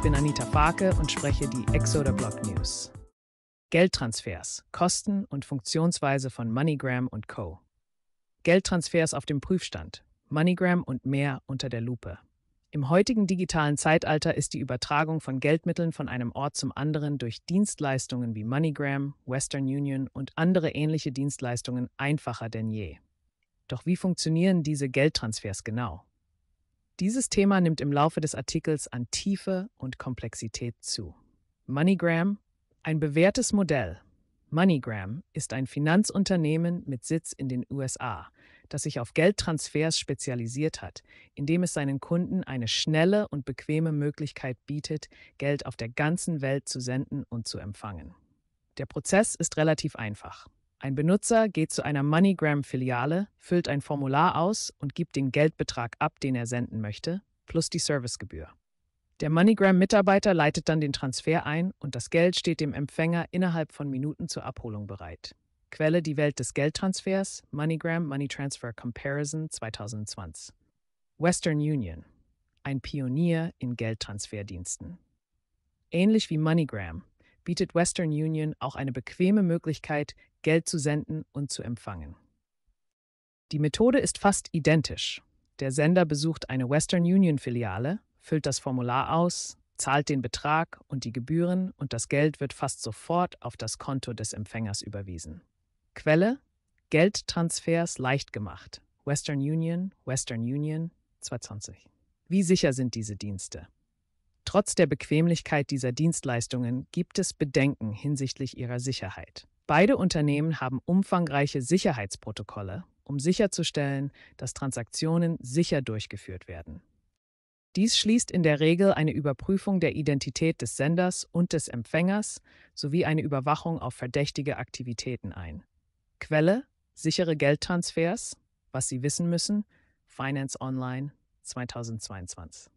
Ich bin Anita Farke und spreche die Exoder Blog News. Geldtransfers, Kosten und Funktionsweise von MoneyGram und Co. Geldtransfers auf dem Prüfstand, MoneyGram und mehr unter der Lupe. Im heutigen digitalen Zeitalter ist die Übertragung von Geldmitteln von einem Ort zum anderen durch Dienstleistungen wie MoneyGram, Western Union und andere ähnliche Dienstleistungen einfacher denn je. Doch wie funktionieren diese Geldtransfers genau? Dieses Thema nimmt im Laufe des Artikels an Tiefe und Komplexität zu. MoneyGram, ein bewährtes Modell. MoneyGram ist ein Finanzunternehmen mit Sitz in den USA, das sich auf Geldtransfers spezialisiert hat, indem es seinen Kunden eine schnelle und bequeme Möglichkeit bietet, Geld auf der ganzen Welt zu senden und zu empfangen. Der Prozess ist relativ einfach. Ein Benutzer geht zu einer MoneyGram-Filiale, füllt ein Formular aus und gibt den Geldbetrag ab, den er senden möchte, plus die Servicegebühr. Der MoneyGram-Mitarbeiter leitet dann den Transfer ein und das Geld steht dem Empfänger innerhalb von Minuten zur Abholung bereit. Quelle die Welt des Geldtransfers, MoneyGram Money Transfer Comparison 2020. Western Union, ein Pionier in Geldtransferdiensten. Ähnlich wie MoneyGram bietet Western Union auch eine bequeme Möglichkeit, Geld zu senden und zu empfangen. Die Methode ist fast identisch. Der Sender besucht eine Western Union-Filiale, füllt das Formular aus, zahlt den Betrag und die Gebühren und das Geld wird fast sofort auf das Konto des Empfängers überwiesen. Quelle: Geldtransfers leicht gemacht. Western Union, Western Union 2020. Wie sicher sind diese Dienste? Trotz der Bequemlichkeit dieser Dienstleistungen gibt es Bedenken hinsichtlich ihrer Sicherheit. Beide Unternehmen haben umfangreiche Sicherheitsprotokolle, um sicherzustellen, dass Transaktionen sicher durchgeführt werden. Dies schließt in der Regel eine Überprüfung der Identität des Senders und des Empfängers sowie eine Überwachung auf verdächtige Aktivitäten ein. Quelle: sichere Geldtransfers, was Sie wissen müssen, Finance Online 2022.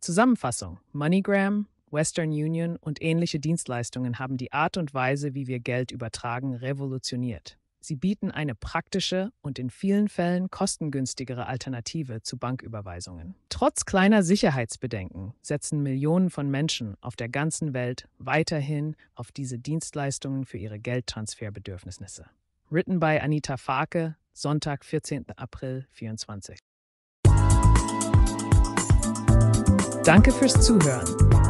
Zusammenfassung: MoneyGram, Western Union und ähnliche Dienstleistungen haben die Art und Weise, wie wir Geld übertragen, revolutioniert. Sie bieten eine praktische und in vielen Fällen kostengünstigere Alternative zu Banküberweisungen. Trotz kleiner Sicherheitsbedenken setzen Millionen von Menschen auf der ganzen Welt weiterhin auf diese Dienstleistungen für ihre Geldtransferbedürfnisse. Written by Anita Farke, Sonntag, 14. April 24. Danke fürs Zuhören.